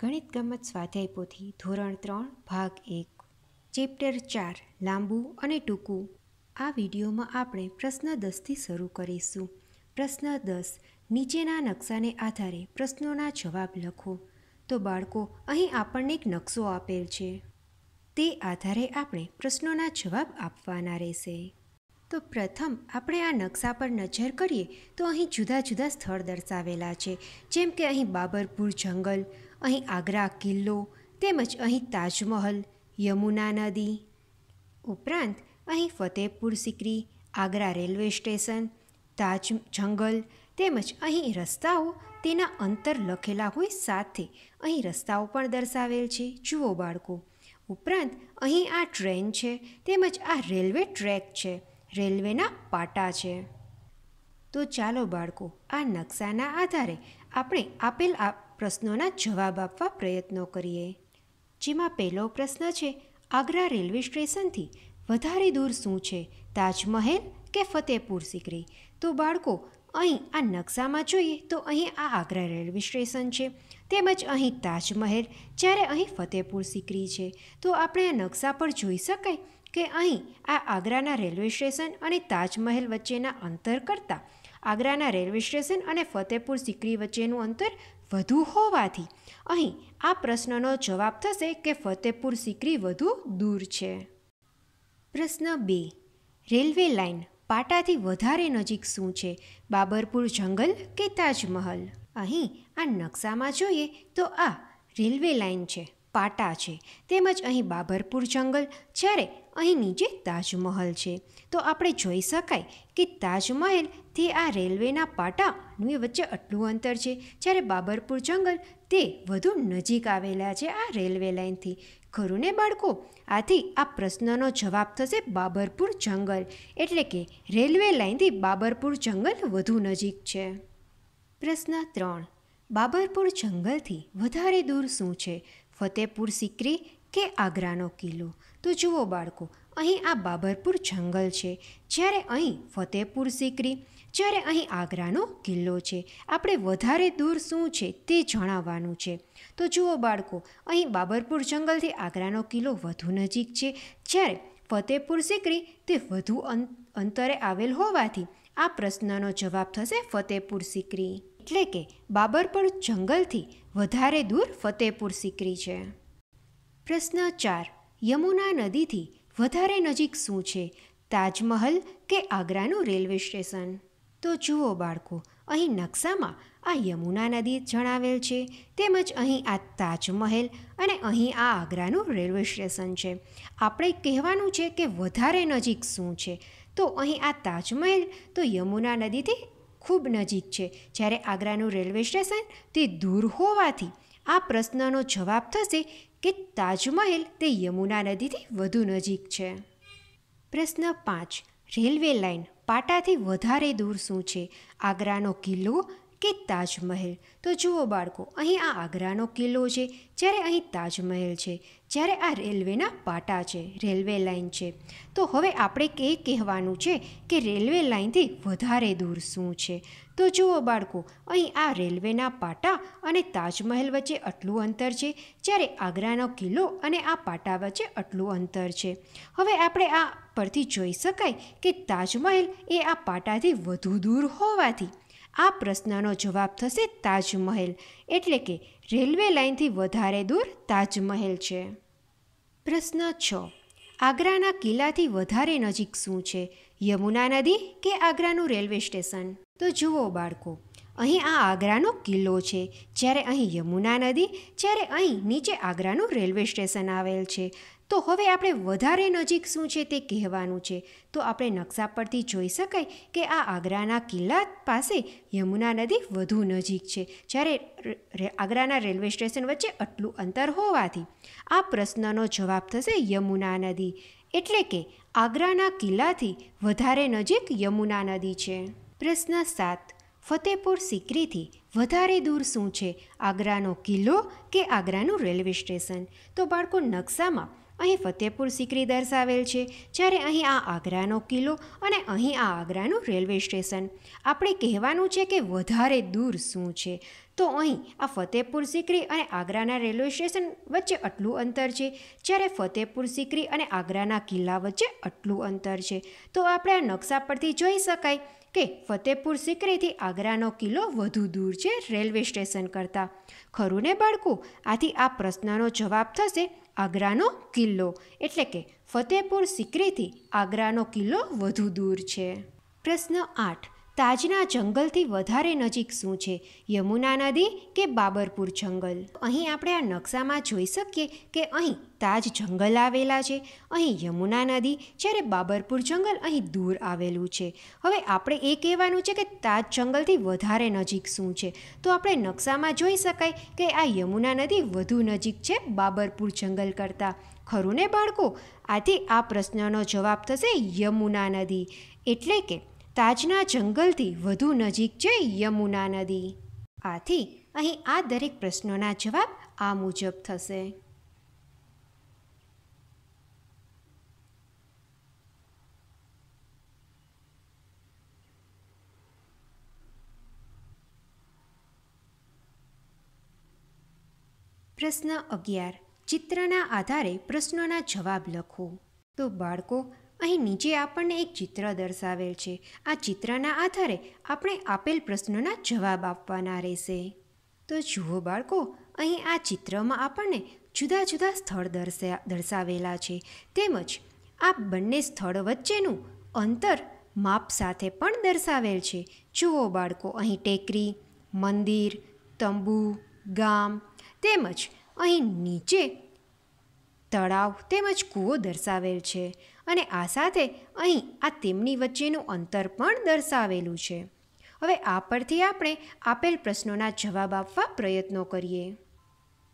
ગણિત ગમત સ્વાધ્યાય પોથી ધોરણ ત્રણ ભાગ એક ચેપ્ટર ચાર લાંબુ અને ટૂંકું આ વિડીયોમાં આપણે પ્રશ્ન દસથી શરૂ કરીશું પ્રશ્ન દસ નીચેના નકશાને આધારે પ્રશ્નોના જવાબ લખો તો બાળકો અહીં આપણને એક નકશો આપેલ છે તે આધારે આપણે પ્રશ્નોના જવાબ આપવાના રહેશે તો પ્રથમ આપણે આ નકશા પર નજર કરીએ તો અહીં જુદા જુદા સ્થળ દર્શાવેલા છે જેમ કે અહીં બાબરપુર જંગલ અહીં આગ્રા કિલ્લો તેમજ અહીં તાજમહલ યમુના નદી ઉપરાંત અહીં ફતેહપુર સિકરી આગ્રા રેલવે સ્ટેશન તાજ જંગલ તેમજ અહીં રસ્તાઓ તેના અંતર લખેલા હોય સાથે અહીં રસ્તાઓ પણ દર્શાવેલ છે જુઓ બાળકો ઉપરાંત અહીં આ ટ્રેન છે તેમજ આ રેલવે ટ્રેક છે રેલવેના પાટા છે તો ચાલો બાળકો આ નકશાના આધારે આપણે આપેલ આ પ્રશ્નોના જવાબ આપવા પ્રયત્નો કરીએ જેમાં પહેલો પ્રશ્ન છે આગ્રા રેલવે સ્ટેશનથી વધારે દૂર શું છે તાજમહેલ કે ફતેહપુર સિકરી તો બાળકો અહીં આ નકશામાં જોઈએ તો અહીં આ આગ્રા રેલવે સ્ટેશન છે તેમજ અહીં તાજમહેલ જ્યારે અહીં ફતેહપુર સિકરી છે તો આપણે આ નકશા પર જોઈ શકાય કે અહીં આ આગ્રાના રેલવે સ્ટેશન અને તાજમહેલ વચ્ચેના અંતર કરતાં આગ્રાના રેલવે સ્ટેશન અને ફતેહપુર સિકરી વચ્ચેનું અંતર વધુ હોવાથી અહીં આ પ્રશ્નનો જવાબ થશે કે ફતેહપુર સિકરી વધુ દૂર છે પ્રશ્ન બે રેલવે લાઇન પાટાથી વધારે નજીક શું છે બાબરપુર જંગલ કે તાજમહલ અહીં આ નકશામાં જોઈએ તો આ રેલવે લાઇન છે પાટા છે તેમજ અહીં બાબરપુર જંગલ જ્યારે અહીં નીચે તાજમહલ છે તો આપણે જોઈ શકાય કે તાજમહેલ તે આ રેલવેના પાટા અને વચ્ચે આટલું અંતર છે જ્યારે બાબરપુર જંગલ તે વધુ નજીક આવેલા છે આ રેલવે લાઇનથી ખરું ને બાળકો આથી આ પ્રશ્નનો જવાબ થશે બાબરપુર જંગલ એટલે કે રેલવે લાઇનથી બાબરપુર જંગલ વધુ નજીક છે પ્રશ્ન ત્રણ બાબરપુર જંગલથી વધારે દૂર શું છે ફતેપુર સિકરી કે આગ્રાનો કિલ્લો તો જુઓ બાળકો અહીં આ બાબરપુર જંગલ છે જ્યારે અહીં ફતેહપુર સિકરી જ્યારે અહીં આગ્રાનો કિલ્લો છે આપણે વધારે દૂર શું છે તે જણાવવાનું છે તો જુઓ બાળકો અહીં બાબરપુર જંગલથી આગ્રાનો કિલ્લો વધુ નજીક છે જ્યારે ફતેહપુર સિકરી તે વધુ અંતરે આવેલ હોવાથી આ પ્રશ્નનો જવાબ થશે ફતેહપુર સિકરી એટલે કે બાબરપુર જંગલથી વધારે દૂર ફતેહપુર સિકરી છે પ્રશ્ન ચાર યમુના નદીથી વધારે નજીક શું છે તાજમહલ કે આગ્રાનું રેલવે સ્ટેશન તો જુઓ બાળકો અહીં નકશામાં આ યમુના નદી જણાવેલ છે તેમજ અહીં આ તાજમહેલ અને અહીં આ આગ્રાનું રેલવે સ્ટેશન છે આપણે કહેવાનું છે કે વધારે નજીક શું છે તો અહીં આ તાજમહેલ તો યમુના નદીથી ખૂબ નજીક છે જ્યારે આગ્રાનું રેલવે સ્ટેશન તે દૂર હોવાથી આ પ્રશ્નનો જવાબ થશે કે તાજમહેલ તે યમુના નદીથી વધુ નજીક છે પ્રશ્ન પાંચ રેલવે લાઇન પાટાથી વધારે દૂર શું છે આગ્રાનો કિલ્લો કે તાજમહેલ તો જુઓ બાળકો અહીં આ આગ્રાનો કિલ્લો છે જ્યારે અહીં તાજમહેલ છે જ્યારે આ રેલવેના પાટા છે રેલવે લાઇન છે તો હવે આપણે એ કહેવાનું છે કે રેલવે લાઇનથી વધારે દૂર શું છે તો જુઓ બાળકો અહીં આ રેલવેના પાટા અને તાજમહેલ વચ્ચે આટલું અંતર છે જ્યારે આગ્રાનો કિલ્લો અને આ પાટા વચ્ચે આટલું અંતર છે હવે આપણે આ પરથી જોઈ શકાય કે તાજમહેલ એ આ પાટાથી વધુ દૂર હોવાથી આ પ્રશ્નનો જવાબ થશે તાજમહેલ એટલે કે રેલવે લાઇનથી વધારે દૂર તાજમહેલ છે પ્રશ્ન છ આગ્રાના કિલ્લાથી વધારે નજીક શું છે યમુના નદી કે આગ્રાનું રેલવે સ્ટેશન તો જુઓ બાળકો અહીં આ આગ્રાનો કિલ્લો છે જ્યારે અહીં યમુના નદી જ્યારે અહીં નીચે આગ્રાનું રેલવે સ્ટેશન આવેલ છે તો હવે આપણે વધારે નજીક શું છે તે કહેવાનું છે તો આપણે નકશા પરથી જોઈ શકાય કે આ આગ્રાના કિલ્લા પાસે યમુના નદી વધુ નજીક છે જ્યારે આગ્રાના રેલવે સ્ટેશન વચ્ચે આટલું અંતર હોવાથી આ પ્રશ્નનો જવાબ થશે યમુના નદી એટલે કે આગ્રાના કિલ્લાથી વધારે નજીક યમુના નદી છે પ્રશ્ન સાત ફતેપુર સિકરીથી વધારે દૂર શું છે આગ્રાનો કિલ્લો કે આગ્રાનું રેલવે સ્ટેશન તો બાળકો નકશામાં અહીં ફતેહપુર સિકરી દર્શાવેલ છે જ્યારે અહીં આ આગ્રાનો કિલ્લો અને અહીં આ આગ્રાનું રેલવે સ્ટેશન આપણે કહેવાનું છે કે વધારે દૂર શું છે તો અહીં આ ફતેહપુર સિકરી અને આગ્રાના રેલવે સ્ટેશન વચ્ચે આટલું અંતર છે જ્યારે ફતેહપુર સિકરી અને આગ્રાના કિલ્લા વચ્ચે આટલું અંતર છે તો આપણે આ નકશા પરથી જોઈ શકાય કે ફતેહપુર સિકરીથી આગ્રાનો કિલ્લો વધુ દૂર છે રેલવે સ્ટેશન કરતાં ખરું ને બાળકું આથી આ પ્રશ્નનો જવાબ થશે આગ્રાનો કિલ્લો એટલે કે ફતેહપુર સિક્રીથી આગ્રાનો કિલ્લો વધુ દૂર છે પ્રશ્ન આઠ તાજના જંગલથી વધારે નજીક શું છે યમુના નદી કે બાબરપુર જંગલ અહીં આપણે આ નકશામાં જોઈ શકીએ કે અહીં તાજ જંગલ આવેલા છે અહીં યમુના નદી જ્યારે બાબરપુર જંગલ અહીં દૂર આવેલું છે હવે આપણે એ કહેવાનું છે કે તાજ જંગલથી વધારે નજીક શું છે તો આપણે નકશામાં જોઈ શકાય કે આ યમુના નદી વધુ નજીક છે બાબરપુર જંગલ કરતાં ખરું ને બાળકો આથી આ પ્રશ્નનો જવાબ થશે યમુના નદી એટલે કે તાજના જંગલથી વધુ નજીક છે યમુના નદી આથી અહીં આ દરેક પ્રશ્નોના જવાબ આ મુજબ થશે પ્રશ્ન અગિયાર ચિત્રના આધારે પ્રશ્નોના જવાબ લખો તો બાળકો અહીં નીચે આપણને એક ચિત્ર દર્શાવેલ છે આ ચિત્રના આધારે આપણે આપેલ પ્રશ્નોના જવાબ આપવાના રહેશે તો જુઓ બાળકો અહીં આ ચિત્રમાં આપણને જુદા જુદા સ્થળ દર્શાવેલા છે તેમજ આ બંને સ્થળ વચ્ચેનું અંતર માપ સાથે પણ દર્શાવેલ છે જુઓ બાળકો અહીં ટેકરી મંદિર તંબુ ગામ તેમજ અહીં નીચે તળાવ તેમજ કૂવો દર્શાવેલ છે અને આ સાથે અહીં આ તેમની વચ્ચેનું અંતર પણ દર્શાવેલું છે હવે આ પરથી આપણે આપેલ પ્રશ્નોના જવાબ આપવા પ્રયત્નો કરીએ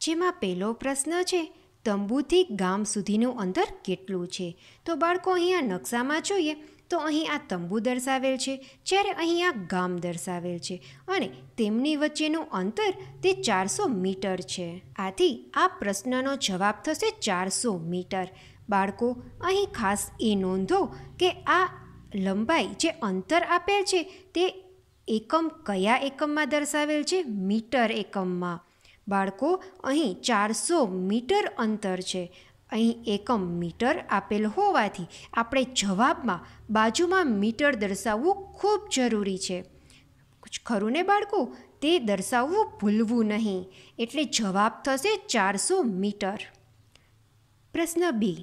જેમાં પહેલો પ્રશ્ન છે તંબુથી ગામ સુધીનું અંતર કેટલું છે તો બાળકો અહીંયા નકશામાં જોઈએ તો અહીં આ તંબુ દર્શાવેલ છે જ્યારે અહીં આ ગામ દર્શાવેલ છે અને તેમની વચ્ચેનું અંતર તે ચારસો મીટર છે આથી આ પ્રશ્નનો જવાબ થશે ચારસો મીટર બાળકો અહીં ખાસ એ નોંધો કે આ લંબાઈ જે અંતર આપેલ છે તે એકમ કયા એકમમાં દર્શાવેલ છે મીટર એકમમાં બાળકો અહીં ચારસો મીટર અંતર છે અહીં એકમ મીટર આપેલ હોવાથી આપણે જવાબમાં બાજુમાં મીટર દર્શાવવું ખૂબ જરૂરી છે ખરું ને બાળકો તે દર્શાવવું ભૂલવું નહીં એટલે જવાબ થશે ચારસો મીટર પ્રશ્ન બી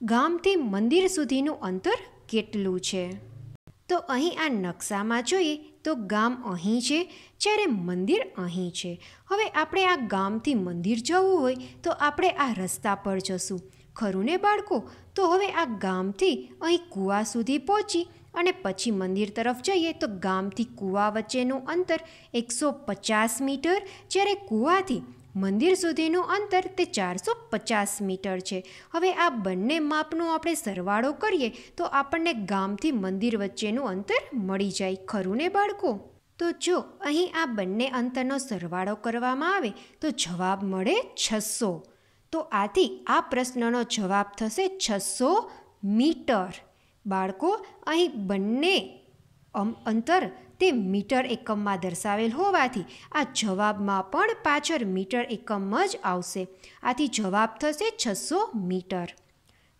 ગામથી મંદિર સુધીનું અંતર કેટલું છે તો અહીં આ નકશામાં જોઈએ તો ગામ અહીં છે જ્યારે મંદિર અહીં છે હવે આપણે આ ગામથી મંદિર જવું હોય તો આપણે આ રસ્તા પર જશું ખરું ને બાળકો તો હવે આ ગામથી અહીં કૂવા સુધી પહોંચી અને પછી મંદિર તરફ જઈએ તો ગામથી કૂવા વચ્ચેનું અંતર એકસો પચાસ મીટર જ્યારે કૂવાથી મંદિર સુધીનું અંતર તે ચારસો પચાસ મીટર છે હવે આ બંને માપનો આપણે સરવાળો કરીએ તો આપણને ગામથી મંદિર વચ્ચેનું અંતર મળી જાય ખરું ને બાળકો તો જો અહીં આ બંને અંતરનો સરવાળો કરવામાં આવે તો જવાબ મળે છસો તો આથી આ પ્રશ્નનો જવાબ થશે છસો મીટર બાળકો અહીં બંને અંતર તે મીટર એકમમાં દર્શાવેલ હોવાથી આ જવાબમાં પણ પાછળ મીટર એકમ જ આવશે આથી જવાબ થશે છસો મીટર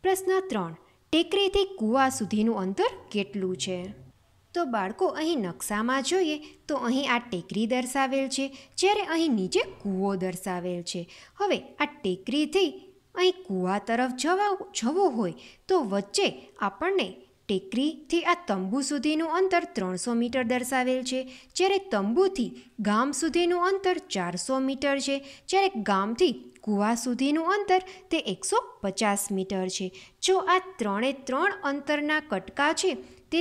પ્રશ્ન ત્રણ ટેકરીથી કૂવા સુધીનું અંતર કેટલું છે તો બાળકો અહીં નકશામાં જોઈએ તો અહીં આ ટેકરી દર્શાવેલ છે જ્યારે અહીં નીચે કૂવો દર્શાવેલ છે હવે આ ટેકરીથી અહીં કૂવા તરફ જવા જવું હોય તો વચ્ચે આપણને ટેકરીથી આ તંબુ સુધીનું અંતર ત્રણસો મીટર દર્શાવેલ છે જ્યારે તંબુથી ગામ સુધીનું અંતર ચારસો મીટર છે જ્યારે ગામથી કૂવા સુધીનું અંતર તે એકસો પચાસ મીટર છે જો આ ત્રણે ત્રણ અંતરના કટકા છે તે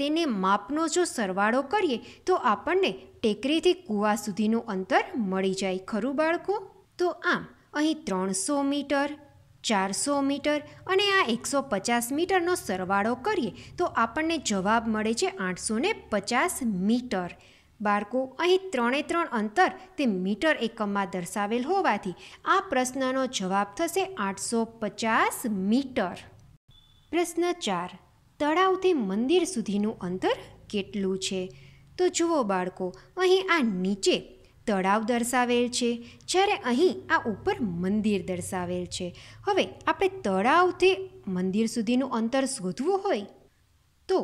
તેને માપનો જો સરવાળો કરીએ તો આપણને ટેકરીથી કૂવા સુધીનું અંતર મળી જાય ખરું બાળકો તો આમ અહીં ત્રણસો મીટર ચારસો મીટર અને આ એકસો પચાસ મીટરનો સરવાળો કરીએ તો આપણને જવાબ મળે છે આઠસો પચાસ મીટર બાળકો અહીં ત્રણે ત્રણ અંતર તે મીટર એકમમાં દર્શાવેલ હોવાથી આ પ્રશ્નનો જવાબ થશે આઠસો પચાસ મીટર પ્રશ્ન ચાર તળાવથી મંદિર સુધીનું અંતર કેટલું છે તો જુઓ બાળકો અહીં આ નીચે તળાવ દર્શાવેલ છે જ્યારે અહીં આ ઉપર મંદિર દર્શાવેલ છે હવે આપણે તળાવથી મંદિર સુધીનું અંતર શોધવું હોય તો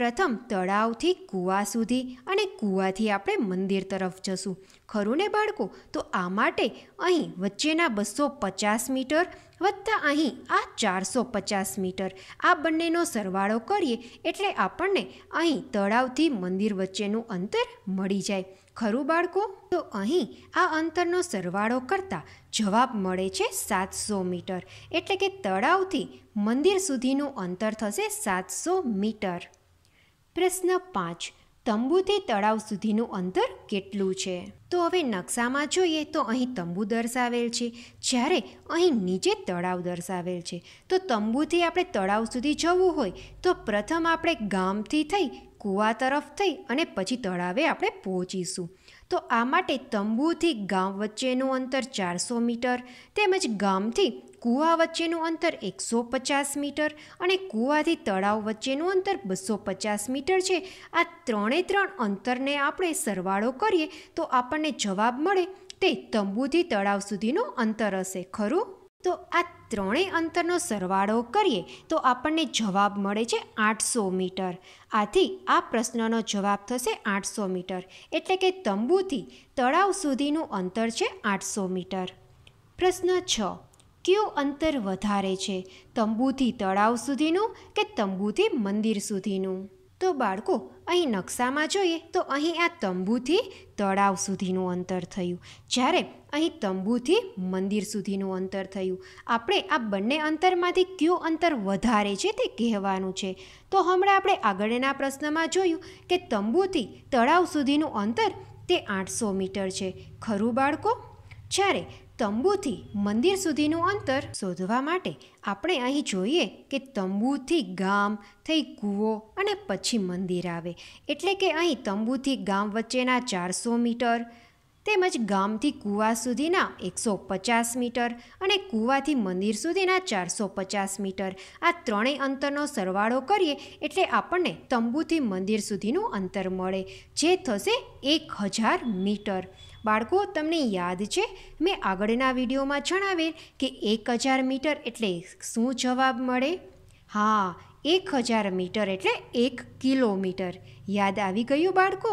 પ્રથમ તળાવથી કૂવા સુધી અને કૂવાથી આપણે મંદિર તરફ જશું ખરું ને બાળકો તો આ માટે અહીં વચ્ચેના બસો પચાસ મીટર વત્તા અહીં આ ચારસો પચાસ મીટર આ બંનેનો સરવાળો કરીએ એટલે આપણને અહીં તળાવથી મંદિર વચ્ચેનું અંતર મળી જાય ખરું બાળકો તો અહીં આ અંતરનો સરવાળો કરતાં જવાબ મળે છે સાતસો મીટર એટલે કે તળાવથી મંદિર સુધીનું અંતર થશે સાતસો મીટર પ્રશ્ન પાંચ તંબુથી તળાવ સુધીનું અંતર કેટલું છે તો હવે નકશામાં જોઈએ તો અહીં તંબુ દર્શાવેલ છે જ્યારે અહીં નીચે તળાવ દર્શાવેલ છે તો તંબુથી આપણે તળાવ સુધી જવું હોય તો પ્રથમ આપણે ગામથી થઈ કૂવા તરફ થઈ અને પછી તળાવે આપણે પહોંચીશું તો આ માટે તંબુથી ગામ વચ્ચેનું અંતર ચારસો મીટર તેમજ ગામથી કૂવા વચ્ચેનું અંતર એકસો પચાસ મીટર અને કૂવાથી તળાવ વચ્ચેનું અંતર બસો પચાસ મીટર છે આ ત્રણે ત્રણ અંતરને આપણે સરવાળો કરીએ તો આપણને જવાબ મળે તે તંબુથી તળાવ સુધીનું અંતર હશે ખરું તો આ ત્રણેય અંતરનો સરવાળો કરીએ તો આપણને જવાબ મળે છે આઠસો મીટર આથી આ પ્રશ્નનો જવાબ થશે આઠસો મીટર એટલે કે તંબુથી તળાવ સુધીનું અંતર છે આઠસો મીટર પ્રશ્ન છ કયું અંતર વધારે છે તંબુથી તળાવ સુધીનું કે તંબુથી મંદિર સુધીનું તો બાળકો અહીં નકશામાં જોઈએ તો અહીં આ તંબુથી તળાવ સુધીનું અંતર થયું જ્યારે અહીં તંબુથી મંદિર સુધીનું અંતર થયું આપણે આ બંને અંતરમાંથી કયું અંતર વધારે છે તે કહેવાનું છે તો હમણાં આપણે આગળના પ્રશ્નમાં જોયું કે તંબુથી તળાવ સુધીનું અંતર તે આઠસો મીટર છે ખરું બાળકો જ્યારે તંબુથી મંદિર સુધીનું અંતર શોધવા માટે આપણે અહીં જોઈએ કે તંબુથી ગામ થઈ કૂવો અને પછી મંદિર આવે એટલે કે અહીં તંબુથી ગામ વચ્ચેના ચારસો મીટર તેમજ ગામથી કૂવા સુધીના એકસો પચાસ મીટર અને કૂવાથી મંદિર સુધીના ચારસો પચાસ મીટર આ ત્રણેય અંતરનો સરવાળો કરીએ એટલે આપણને તંબુથી મંદિર સુધીનું અંતર મળે જે થશે એક હજાર મીટર બાળકો તમને યાદ છે મેં આગળના વિડીયોમાં જણાવેલ કે એક હજાર મીટર એટલે શું જવાબ મળે હા એક હજાર મીટર એટલે એક કિલોમીટર યાદ આવી ગયું બાળકો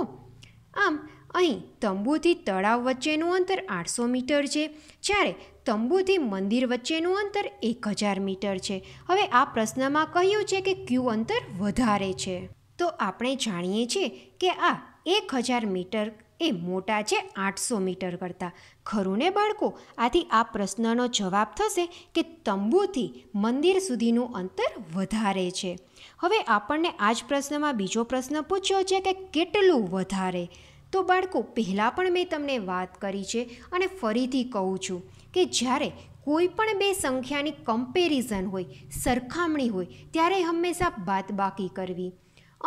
આમ અહીં તંબુથી તળાવ વચ્ચેનું અંતર આઠસો મીટર છે જ્યારે તંબુથી મંદિર વચ્ચેનું અંતર એક હજાર મીટર છે હવે આ પ્રશ્નમાં કહ્યું છે કે ક્યુ અંતર વધારે છે તો આપણે જાણીએ છીએ કે આ એક હજાર મીટર એ મોટા છે આઠસો મીટર કરતાં ખરું ને બાળકો આથી આ પ્રશ્નનો જવાબ થશે કે તંબુથી મંદિર સુધીનું અંતર વધારે છે હવે આપણને આ જ પ્રશ્નમાં બીજો પ્રશ્ન પૂછ્યો છે કે કેટલું વધારે તો બાળકો પહેલાં પણ મેં તમને વાત કરી છે અને ફરીથી કહું છું કે જ્યારે કોઈ પણ બે સંખ્યાની કમ્પેરિઝન હોય સરખામણી હોય ત્યારે હંમેશા બાદબાકી કરવી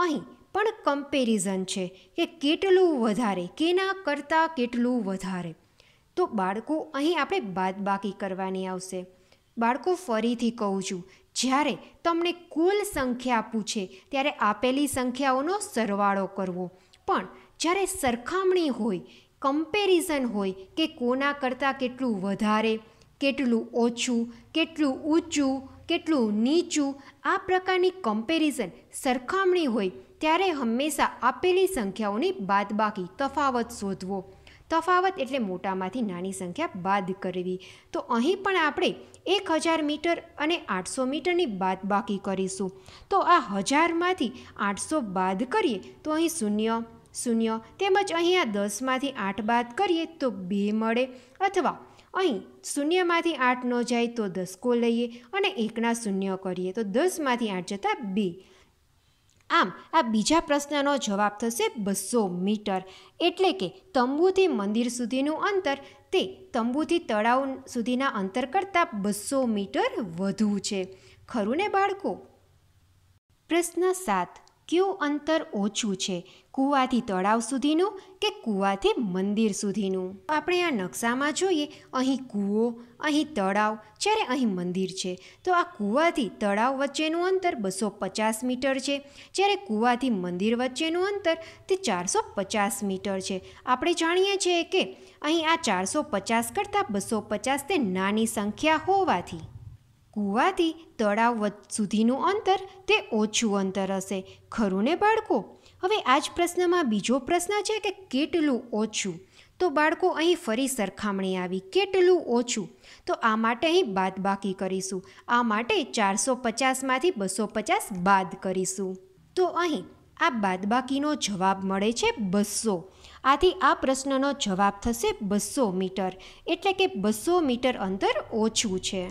અહીં પણ કમ્પેરિઝન છે કે કેટલું વધારે કેના કરતાં કેટલું વધારે તો બાળકો અહીં આપણે બાદબાકી કરવાની આવશે બાળકો ફરીથી કહું છું જ્યારે તમને કુલ સંખ્યા પૂછે ત્યારે આપેલી સંખ્યાઓનો સરવાળો કરવો પણ જ્યારે સરખામણી હોય કમ્પેરિઝન હોય કે કોના કરતાં કેટલું વધારે કેટલું ઓછું કેટલું ઊંચું કેટલું નીચું આ પ્રકારની કમ્પેરિઝન સરખામણી હોય ત્યારે હંમેશા આપેલી સંખ્યાઓની બાદબાકી તફાવત શોધવો તફાવત એટલે મોટામાંથી નાની સંખ્યા બાદ કરવી તો અહીં પણ આપણે એક હજાર મીટર અને આઠસો મીટરની બાદબાકી કરીશું તો આ હજારમાંથી આઠસો બાદ કરીએ તો અહીં શૂન્ય શૂન્ય તેમજ અહીં આ દસમાંથી આઠ બાદ કરીએ તો બે મળે અથવા અહીં શૂન્યમાંથી આઠ ન જાય તો દસકો લઈએ અને એકના શૂન્ય કરીએ તો દસમાંથી આઠ જતાં બે આમ આ બીજા પ્રશ્નનો જવાબ થશે બસો મીટર એટલે કે તંબુથી મંદિર સુધીનું અંતર તે તંબુથી તળાવ સુધીના અંતર કરતાં બસો મીટર વધુ છે ખરું ને બાળકો પ્રશ્ન સાત કયું અંતર ઓછું છે કૂવાથી તળાવ સુધીનું કે કૂવાથી મંદિર સુધીનું આપણે આ નકશામાં જોઈએ અહીં કૂવો અહીં તળાવ જ્યારે અહીં મંદિર છે તો આ કૂવાથી તળાવ વચ્ચેનું અંતર બસો પચાસ મીટર છે જ્યારે કૂવાથી મંદિર વચ્ચેનું અંતર તે ચારસો પચાસ મીટર છે આપણે જાણીએ છીએ કે અહીં આ ચારસો પચાસ કરતાં બસો પચાસ તે નાની સંખ્યા હોવાથી કૂવાથી તળાવ સુધીનું અંતર તે ઓછું અંતર હશે ખરું ને બાળકો હવે આ જ પ્રશ્નમાં બીજો પ્રશ્ન છે કે કેટલું ઓછું તો બાળકો અહીં ફરી સરખામણી આવી કેટલું ઓછું તો આ માટે અહીં બાદબાકી કરીશું આ માટે ચારસો પચાસમાંથી બસો પચાસ બાદ કરીશું તો અહીં આ બાદબાકીનો જવાબ મળે છે બસો આથી આ પ્રશ્નનો જવાબ થશે બસો મીટર એટલે કે બસો મીટર અંતર ઓછું છે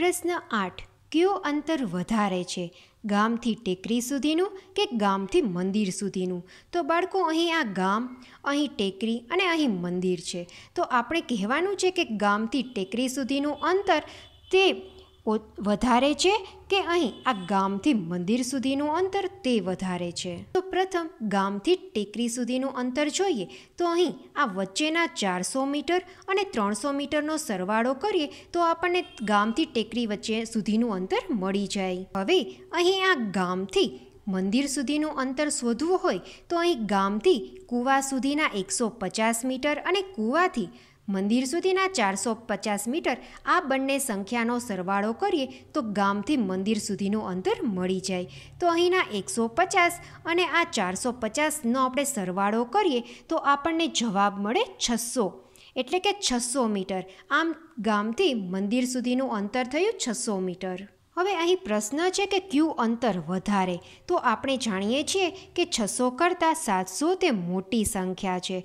પ્રશ્ન આઠ કયો અંતર વધારે છે ગામથી ટેકરી સુધીનું કે ગામથી મંદિર સુધીનું તો બાળકો અહીં આ ગામ અહીં ટેકરી અને અહીં મંદિર છે તો આપણે કહેવાનું છે કે ગામથી ટેકરી સુધીનું અંતર તે વધારે છે કે અહીં આ ગામથી મંદિર સુધીનું અંતર તે વધારે છે તો પ્રથમ ગામથી ટેકરી સુધીનું અંતર જોઈએ તો અહીં આ વચ્ચેના ચારસો મીટર અને ત્રણસો મીટરનો સરવાળો કરીએ તો આપણને ગામથી ટેકરી વચ્ચે સુધીનું અંતર મળી જાય હવે અહીં આ ગામથી મંદિર સુધીનું અંતર શોધવું હોય તો અહીં ગામથી કૂવા સુધીના એકસો પચાસ મીટર અને કૂવાથી મંદિર સુધીના ચારસો પચાસ મીટર આ બંને સંખ્યાનો સરવાળો કરીએ તો ગામથી મંદિર સુધીનું અંતર મળી જાય તો અહીંના એકસો પચાસ અને આ ચારસો પચાસનો આપણે સરવાળો કરીએ તો આપણને જવાબ મળે છસો એટલે કે છસો મીટર આમ ગામથી મંદિર સુધીનું અંતર થયું છસો મીટર હવે અહીં પ્રશ્ન છે કે ક્યુ અંતર વધારે તો આપણે જાણીએ છીએ કે છસો કરતાં સાતસો તે મોટી સંખ્યા છે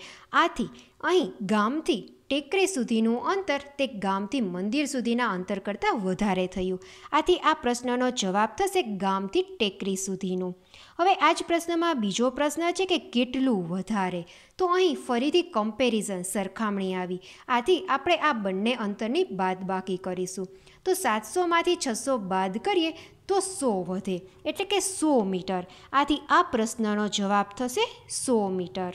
આથી અહીં ગામથી ટેકરી સુધીનું અંતર તે ગામથી મંદિર સુધીના અંતર કરતાં વધારે થયું આથી આ પ્રશ્નનો જવાબ થશે ગામથી ટેકરી સુધીનું હવે આ જ પ્રશ્નમાં બીજો પ્રશ્ન છે કે કેટલું વધારે તો અહીં ફરીથી કમ્પેરિઝન સરખામણી આવી આથી આપણે આ બંને અંતરની બાદબાકી કરીશું તો સાતસોમાંથી છસો બાદ કરીએ તો સો વધે એટલે કે સો મીટર આથી આ પ્રશ્નનો જવાબ થશે સો મીટર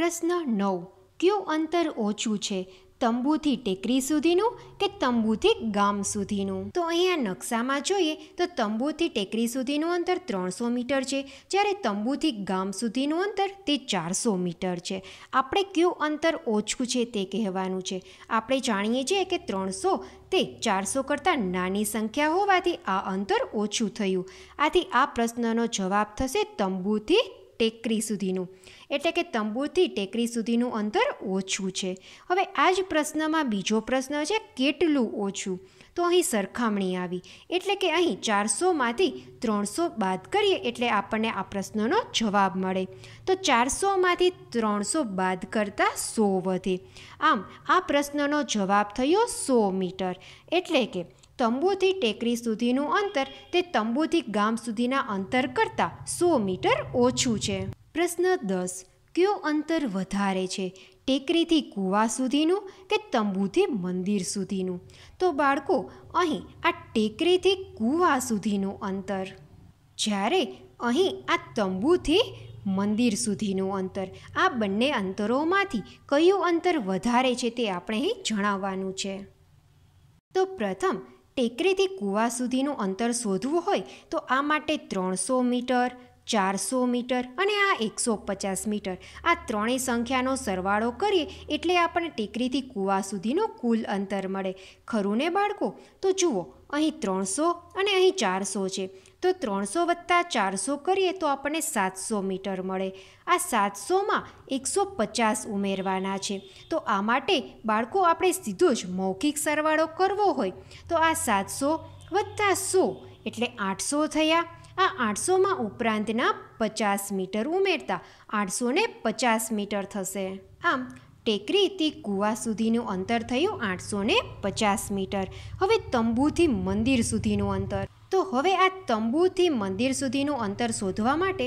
પ્રશ્ન નવ કયું અંતર ઓછું છે તંબુથી ટેકરી સુધીનું કે તંબુથી ગામ સુધીનું તો અહીંયા નકશામાં જોઈએ તો તંબુથી ટેકરી સુધીનું અંતર ત્રણસો મીટર છે જ્યારે તંબુથી ગામ સુધીનું અંતર તે ચારસો મીટર છે આપણે કયું અંતર ઓછું છે તે કહેવાનું છે આપણે જાણીએ છીએ કે ત્રણસો તે ચારસો કરતાં નાની સંખ્યા હોવાથી આ અંતર ઓછું થયું આથી આ પ્રશ્નનો જવાબ થશે તંબુથી ટેકરી સુધીનું એટલે કે તંબુથી ટેકરી સુધીનું અંતર ઓછું છે હવે આ જ પ્રશ્નમાં બીજો પ્રશ્ન છે કેટલું ઓછું તો અહીં સરખામણી આવી એટલે કે અહીં ચારસોમાંથી ત્રણસો બાદ કરીએ એટલે આપણને આ પ્રશ્નનો જવાબ મળે તો ચારસોમાંથી ત્રણસો બાદ કરતાં સો વધે આમ આ પ્રશ્નનો જવાબ થયો સો મીટર એટલે કે તંબુથી ટેકરી સુધીનું અંતર તે તંબુથી ગામ સુધીના અંતર કરતાં સો મીટર ઓછું છે પ્રશ્ન દસ કયો અંતર વધારે છે ટેકરીથી કૂવા સુધીનું કે તંબુથી મંદિર સુધીનું તો બાળકો અહીં આ ટેકરીથી કૂવા સુધીનું અંતર જ્યારે અહીં આ તંબુથી મંદિર સુધીનું અંતર આ બંને અંતરોમાંથી કયું અંતર વધારે છે તે આપણે અહીં જણાવવાનું છે તો પ્રથમ ટેકરીથી કૂવા સુધીનું અંતર શોધવું હોય તો આ માટે ત્રણસો મીટર ચારસો મીટર અને આ એકસો પચાસ મીટર આ ત્રણેય સંખ્યાનો સરવાળો કરીએ એટલે આપણને ટેકરીથી કૂવા સુધીનું કુલ અંતર મળે ખરું ને બાળકો તો જુઓ અહીં ત્રણસો અને અહીં ચારસો છે તો ત્રણસો વત્તા ચારસો કરીએ તો આપણને સાતસો મીટર મળે આ સાતસોમાં એકસો પચાસ ઉમેરવાના છે તો આ માટે બાળકો આપણે સીધો જ મૌખિક સરવાળો કરવો હોય તો આ સાતસો વત્તા સો એટલે આઠસો થયા આ આઠસોમાં ઉપરાંતના પચાસ મીટર ઉમેરતા આઠસોને પચાસ મીટર થશે આમ ટેકરીથી કૂવા સુધીનું અંતર થયું આઠસો પચાસ મીટર હવે તંબુથી મંદિર સુધીનું અંતર તો હવે આ તંબુથી મંદિર સુધીનું અંતર શોધવા માટે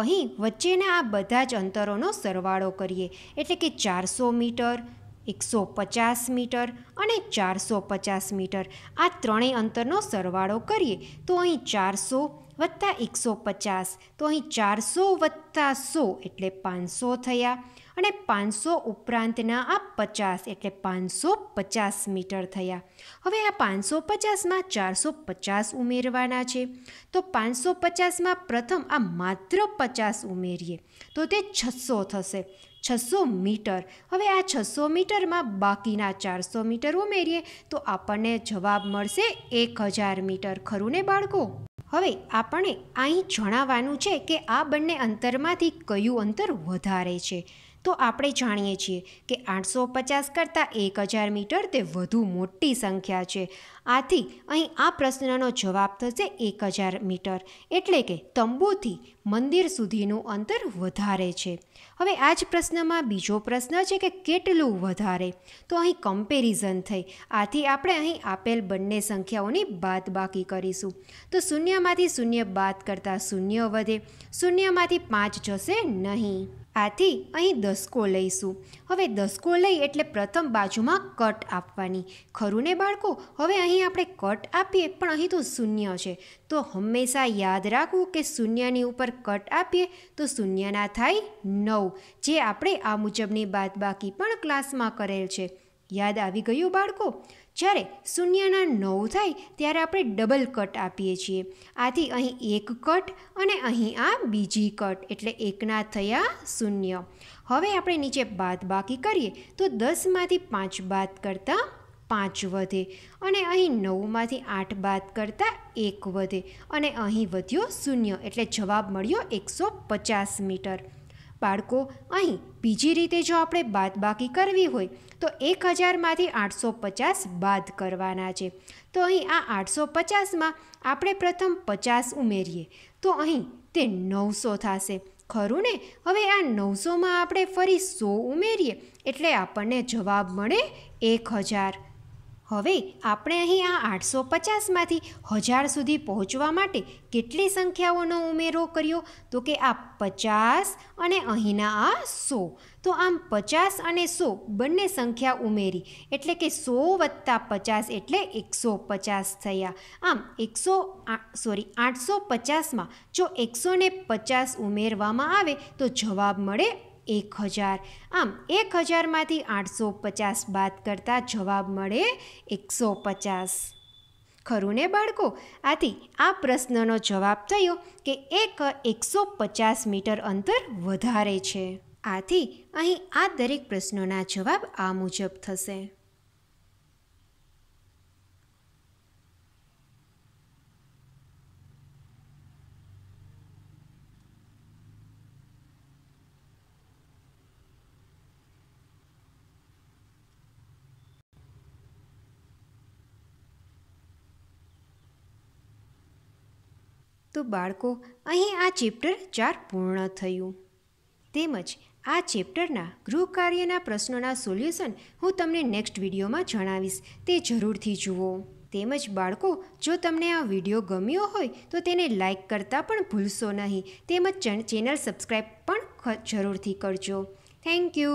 અહીં વચ્ચેના આ બધા જ અંતરોનો સરવાળો કરીએ એટલે કે ચારસો મીટર એકસો પચાસ મીટર અને ચારસો પચાસ મીટર આ ત્રણેય અંતરનો સરવાળો કરીએ તો અહીં ચારસો વત્તા એકસો પચાસ તો અહીં ચારસો વત્તા સો એટલે પાંચસો થયા અને પાંચસો ઉપરાંતના આ પચાસ એટલે પાંચસો પચાસ મીટર થયા હવે આ પાંચસો પચાસમાં ચારસો પચાસ ઉમેરવાના છે તો પાંચસો પચાસમાં પ્રથમ આ માત્ર પચાસ ઉમેરીએ તો તે છસો થશે છસો મીટર હવે આ છસો મીટરમાં બાકીના ચારસો મીટર ઉમેરીએ તો આપણને જવાબ મળશે એક હજાર મીટર ખરું ને બાળકો હવે આપણે અહીં જણાવવાનું છે કે આ બંને અંતરમાંથી કયું અંતર વધારે છે તો આપણે જાણીએ છીએ કે આઠસો પચાસ કરતાં એક હજાર મીટર તે વધુ મોટી સંખ્યા છે આથી અહીં આ પ્રશ્નનો જવાબ થશે એક હજાર મીટર એટલે કે તંબુથી મંદિર સુધીનું અંતર વધારે છે હવે આ જ પ્રશ્નમાં બીજો પ્રશ્ન છે કે કેટલું વધારે તો અહીં કમ્પેરિઝન થઈ આથી આપણે અહીં આપેલ બંને સંખ્યાઓની બાકી કરીશું તો શૂન્યમાંથી શૂન્ય બાદ કરતાં શૂન્ય વધે શૂન્યમાંથી પાંચ જશે નહીં આથી અહીં દસકો લઈશું હવે દસકો લઈ એટલે પ્રથમ બાજુમાં કટ આપવાની ખરું ને બાળકો હવે અહીં આપણે કટ આપીએ પણ અહીં તો શૂન્ય છે તો હંમેશા યાદ રાખવું કે શૂન્યની ઉપર કટ આપીએ તો શૂન્યના થાય નવ જે આપણે આ મુજબની બાદબાકી પણ ક્લાસમાં કરેલ છે યાદ આવી ગયું બાળકો જ્યારે શૂન્યના નવ થાય ત્યારે આપણે ડબલ કટ આપીએ છીએ આથી અહીં એક કટ અને અહીં આ બીજી કટ એટલે એકના થયા શૂન્ય હવે આપણે નીચે બાદ બાકી કરીએ તો દસમાંથી પાંચ બાદ કરતાં પાંચ વધે અને અહીં નવમાંથી આઠ બાદ કરતાં એક વધે અને અહીં વધ્યો શૂન્ય એટલે જવાબ મળ્યો એકસો પચાસ મીટર બાળકો અહીં બીજી રીતે જો આપણે બાદબાકી કરવી હોય તો એક હજારમાંથી આઠસો પચાસ બાદ કરવાના છે તો અહીં આ આઠસો પચાસમાં આપણે પ્રથમ પચાસ ઉમેરીએ તો અહીં તે નવસો થશે ખરું ને હવે આ નવસોમાં આપણે ફરી સો ઉમેરીએ એટલે આપણને જવાબ મળે એક હજાર હવે આપણે અહીં આ આઠસો પચાસમાંથી હજાર સુધી પહોંચવા માટે કેટલી સંખ્યાઓનો ઉમેરો કર્યો તો કે આ પચાસ અને અહીંના આ સો તો આમ પચાસ અને સો બંને સંખ્યા ઉમેરી એટલે કે સો વત્તા પચાસ એટલે એકસો પચાસ થયા આમ એકસો સોરી આઠસો પચાસમાં જો એકસો પચાસ ઉમેરવામાં આવે તો જવાબ મળે એક હજાર આમ એક હજારમાંથી આઠસો પચાસ બાદ કરતાં જવાબ મળે એકસો પચાસ ખરું ને બાળકો આથી આ પ્રશ્નનો જવાબ થયો કે એક એકસો પચાસ મીટર અંતર વધારે છે આથી અહીં આ દરેક પ્રશ્નોના જવાબ આ મુજબ થશે બાળકો અહીં આ ચેપ્ટર ચાર પૂર્ણ થયું તેમજ આ ચેપ્ટરના ગૃહકાર્યના પ્રશ્નોના સોલ્યુશન હું તમને નેક્સ્ટ વિડીયોમાં જણાવીશ તે જરૂરથી જુઓ તેમજ બાળકો જો તમને આ વિડીયો ગમ્યો હોય તો તેને લાઇક કરતાં પણ ભૂલશો નહીં તેમજ ચેનલ સબસ્ક્રાઈબ પણ જરૂરથી કરજો થેન્ક યુ